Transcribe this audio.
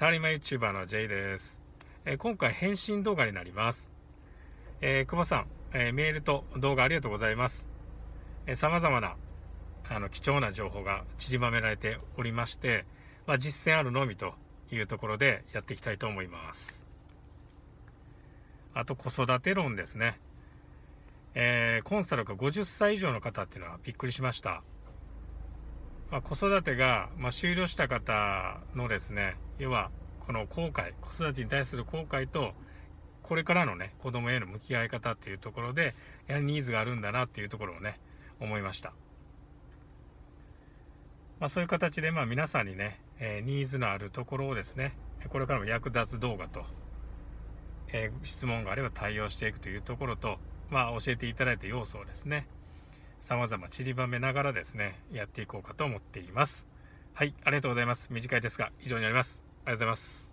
サラリーマン YouTuber の J です、えー、今回返信動画になります、えー、久保さん、えー、メールと動画ありがとうございますえまざまなあの貴重な情報が縮りめられておりまして、まあ、実践あるのみというところでやっていきたいと思いますあと子育て論ですね、えー、コンサルが50歳以上の方っていうのはびっくりしましたまあ、子育てが、まあ、終了した方のですね、要は、この後悔、子育てに対する後悔と、これからのね、子供への向き合い方っていうところで、やはりニーズがあるんだなっていうところをね、思いました。まあ、そういう形で、まあ、皆さんにね、えー、ニーズのあるところをですね、これからも役立つ動画と、えー、質問があれば対応していくというところと、まあ、教えていただいた要素をですね、様々散りばめながらですね、やっていこうかと思っています。はい、ありがとうございます。短いですが、以上になります。ありがとうございます。